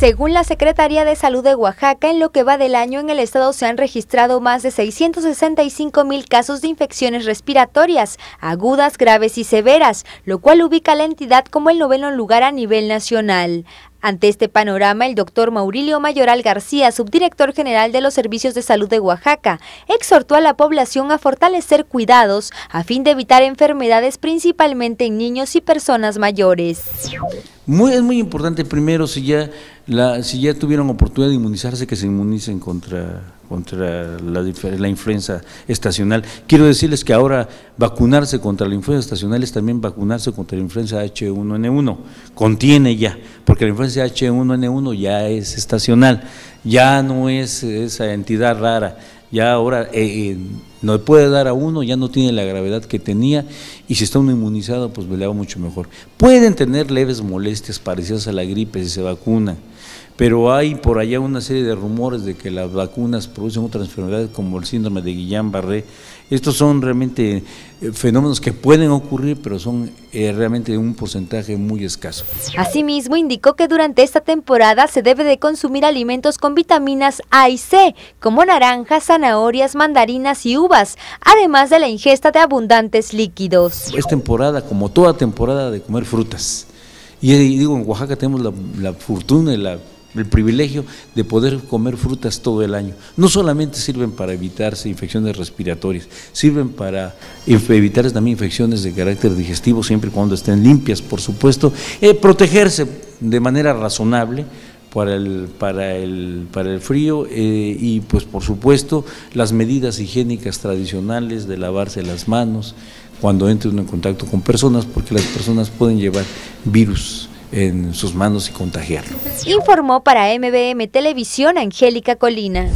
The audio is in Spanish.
Según la Secretaría de Salud de Oaxaca, en lo que va del año en el estado se han registrado más de 665 mil casos de infecciones respiratorias, agudas, graves y severas, lo cual ubica a la entidad como el noveno lugar a nivel nacional. Ante este panorama, el doctor Maurilio Mayoral García, subdirector general de los Servicios de Salud de Oaxaca, exhortó a la población a fortalecer cuidados a fin de evitar enfermedades principalmente en niños y personas mayores. Muy, es muy importante primero si ya, la, si ya tuvieron oportunidad de inmunizarse, que se inmunicen contra contra la, la, influenza estacional. Quiero decirles que ahora vacunarse contra la influenza estacional es también vacunarse contra la influenza H1N1, contiene ya, porque la influenza H1N1 ya es estacional, ya no es esa entidad rara, ya ahora... Eh, eh, no puede dar a uno, ya no tiene la gravedad que tenía y si está uno inmunizado, pues le va mucho mejor. Pueden tener leves molestias parecidas a la gripe si se vacuna, pero hay por allá una serie de rumores de que las vacunas producen otras enfermedades como el síndrome de Guillain-Barré. Estos son realmente eh, fenómenos que pueden ocurrir, pero son eh, realmente un porcentaje muy escaso. Asimismo, indicó que durante esta temporada se debe de consumir alimentos con vitaminas A y C, como naranjas, zanahorias, mandarinas y uvas además de la ingesta de abundantes líquidos. Es temporada, como toda temporada, de comer frutas. Y, eh, digo, en Oaxaca tenemos la, fortuna y el privilegio de poder comer frutas todo el año. No solamente sirven para evitarse infecciones respiratorias, sirven para evitar también infecciones de carácter digestivo, siempre y cuando estén limpias, por supuesto, eh, protegerse de manera razonable para el, para el, para el frío eh, y pues por supuesto las medidas higiénicas tradicionales de lavarse las manos cuando entre uno en contacto con personas porque las personas pueden llevar virus en sus manos y contagiarlo. Informó para MBM Televisión Angélica Colina.